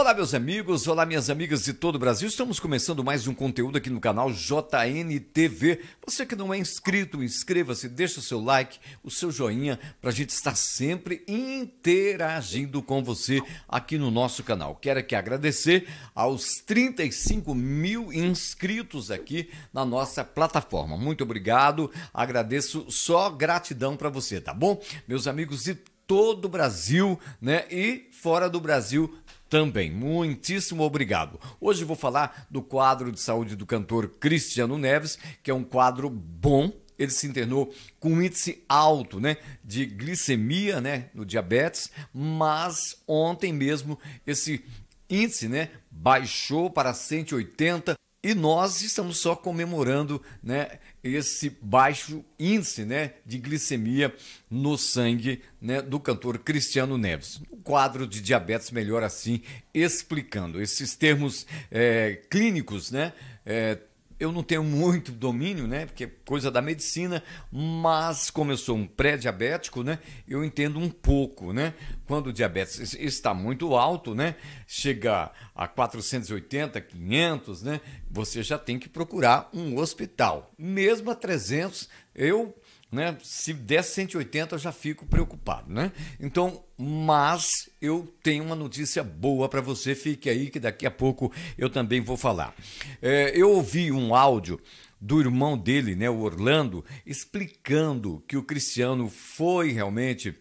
Olá, meus amigos, olá, minhas amigas de todo o Brasil. Estamos começando mais um conteúdo aqui no canal JNTV. Você que não é inscrito, inscreva-se, deixa o seu like, o seu joinha, para a gente estar sempre interagindo com você aqui no nosso canal. Quero aqui agradecer aos 35 mil inscritos aqui na nossa plataforma. Muito obrigado, agradeço só gratidão para você, tá bom? Meus amigos de todo o Brasil, né? E fora do Brasil também. Muitíssimo obrigado. Hoje vou falar do quadro de saúde do cantor Cristiano Neves, que é um quadro bom. Ele se internou com um índice alto né, de glicemia né, no diabetes, mas ontem mesmo esse índice né, baixou para 180 e nós estamos só comemorando né, esse baixo índice né, de glicemia no sangue né, do cantor Cristiano Neves. O quadro de diabetes, melhor assim, explicando. Esses termos é, clínicos né, é, eu não tenho muito domínio, né? Porque é coisa da medicina, mas como eu sou um pré-diabético, né? Eu entendo um pouco, né? Quando o diabetes está muito alto, né? Chega a 480, 500, né? Você já tem que procurar um hospital. Mesmo a 300, eu né? Se der 180 eu já fico preocupado, né? Então, mas eu tenho uma notícia boa para você, fique aí que daqui a pouco eu também vou falar. É, eu ouvi um áudio do irmão dele, né, o Orlando, explicando que o Cristiano foi realmente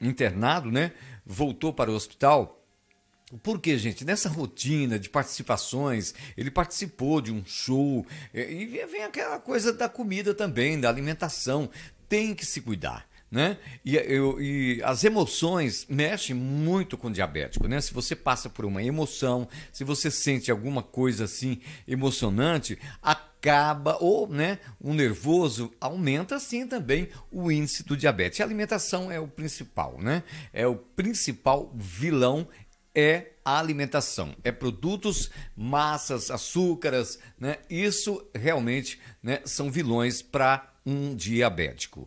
internado, né? Voltou para o hospital porque, gente, nessa rotina de participações, ele participou de um show é, e vem aquela coisa da comida também, da alimentação. Tem que se cuidar. Né? E, eu, e, as emoções mexem muito com o diabético, né? Se você passa por uma emoção, se você sente alguma coisa assim emocionante, acaba ou, né, o nervoso aumenta assim também o índice do diabetes. E a alimentação é o principal, né? É o principal vilão é a alimentação, é produtos, massas, açúcares, né? Isso realmente né, são vilões para um diabético.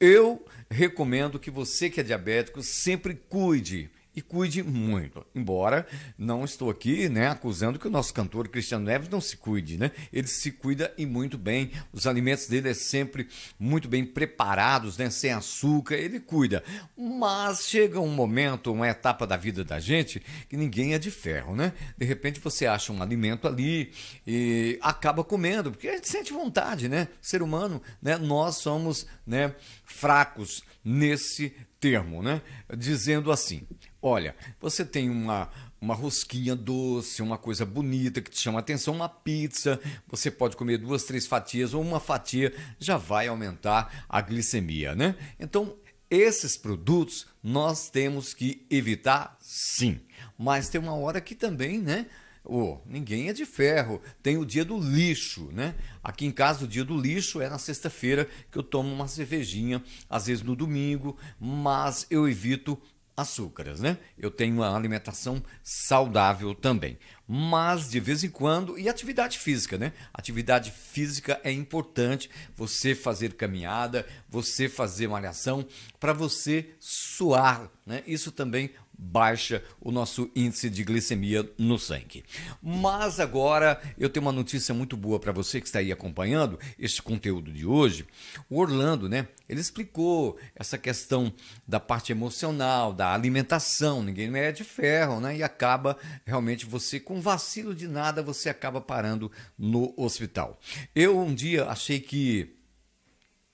Eu recomendo que você que é diabético sempre cuide e cuide muito. Embora não estou aqui né, acusando que o nosso cantor Cristiano Neves não se cuide, né? Ele se cuida e muito bem. Os alimentos dele é sempre muito bem preparados, né? Sem açúcar, ele cuida. Mas chega um momento, uma etapa da vida da gente que ninguém é de ferro, né? De repente você acha um alimento ali e acaba comendo, porque a gente sente vontade, né? ser humano, né? Nós somos, né? Fracos nesse termo, né? Dizendo assim: olha, você tem uma, uma rosquinha doce, uma coisa bonita que te chama a atenção, uma pizza, você pode comer duas, três fatias ou uma fatia, já vai aumentar a glicemia, né? Então, esses produtos nós temos que evitar sim, mas tem uma hora que também, né? Oh, ninguém é de ferro. Tem o dia do lixo, né? Aqui em casa, o dia do lixo é na sexta-feira que eu tomo uma cervejinha, às vezes no domingo, mas eu evito açúcares, né? Eu tenho uma alimentação saudável também mas de vez em quando e atividade física, né? Atividade física é importante, você fazer caminhada, você fazer malhação para você suar, né? Isso também baixa o nosso índice de glicemia no sangue. Mas agora eu tenho uma notícia muito boa para você que está aí acompanhando este conteúdo de hoje. O Orlando, né? Ele explicou essa questão da parte emocional, da alimentação, ninguém é de ferro, né? E acaba realmente você com vacilo de nada, você acaba parando no hospital. Eu um dia achei que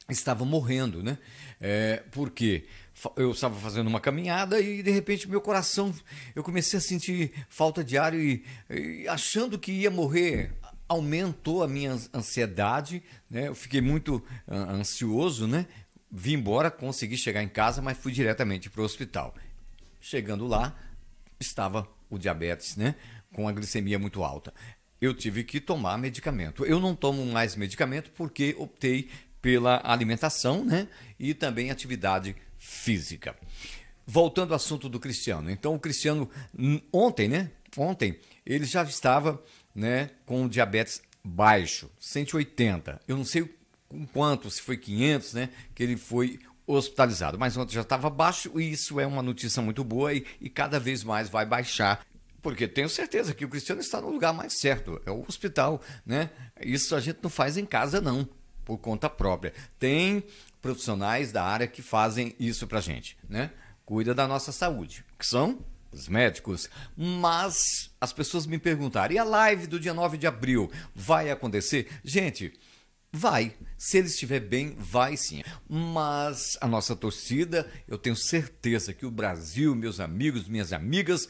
estava morrendo, né? É, porque eu estava fazendo uma caminhada e de repente meu coração, eu comecei a sentir falta de ar e, e achando que ia morrer, aumentou a minha ansiedade, né? Eu fiquei muito ah, ansioso, né? Vim embora, consegui chegar em casa, mas fui diretamente para o hospital. Chegando lá, estava o diabetes, né? com a glicemia muito alta. Eu tive que tomar medicamento. Eu não tomo mais medicamento porque optei pela alimentação né? e também atividade física. Voltando ao assunto do Cristiano. Então, o Cristiano, ontem, né? Ontem, ele já estava né, com diabetes baixo, 180. Eu não sei com quanto, se foi 500, né? Que ele foi hospitalizado. Mas ontem já estava baixo e isso é uma notícia muito boa e, e, cada vez mais vai baixar porque tenho certeza que o Cristiano está no lugar mais certo, é o hospital, né? Isso a gente não faz em casa não, por conta própria. Tem profissionais da área que fazem isso pra gente, né? Cuida da nossa saúde, que são os médicos. Mas as pessoas me perguntaram: "E a live do dia 9 de abril vai acontecer?" Gente, Vai. Se ele estiver bem, vai sim. Mas a nossa torcida, eu tenho certeza que o Brasil, meus amigos, minhas amigas,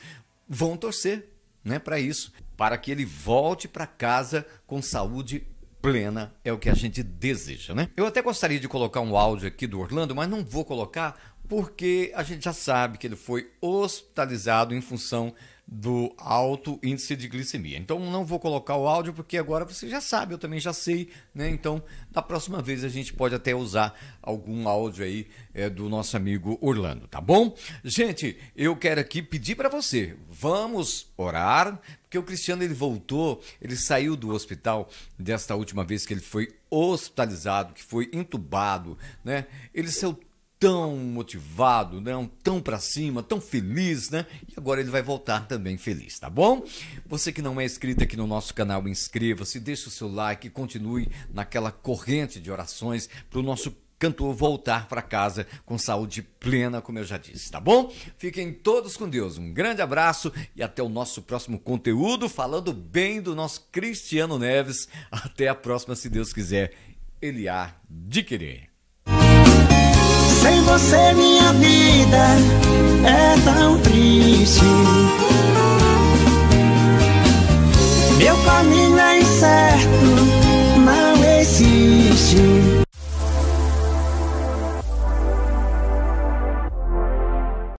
vão torcer né, para isso, para que ele volte para casa com saúde plena, é o que a gente deseja, né? Eu até gostaria de colocar um áudio aqui do Orlando, mas não vou colocar porque a gente já sabe que ele foi hospitalizado em função do alto índice de glicemia. Então não vou colocar o áudio porque agora você já sabe, eu também já sei, né? Então da próxima vez a gente pode até usar algum áudio aí é, do nosso amigo Orlando, tá bom? Gente, eu quero aqui pedir para você, vamos orar, porque o Cristiano ele voltou, ele saiu do hospital desta última vez que ele foi hospitalizado, que foi entubado, né? Ele saiu tão motivado, né? tão para cima, tão feliz, né? E agora ele vai voltar também feliz, tá bom? Você que não é inscrito aqui no nosso canal, inscreva-se, deixe o seu like, continue naquela corrente de orações para o nosso cantor voltar para casa com saúde plena, como eu já disse, tá bom? Fiquem todos com Deus. Um grande abraço e até o nosso próximo conteúdo falando bem do nosso Cristiano Neves. Até a próxima, se Deus quiser. Ele há de querer. Sem você minha vida é tão triste.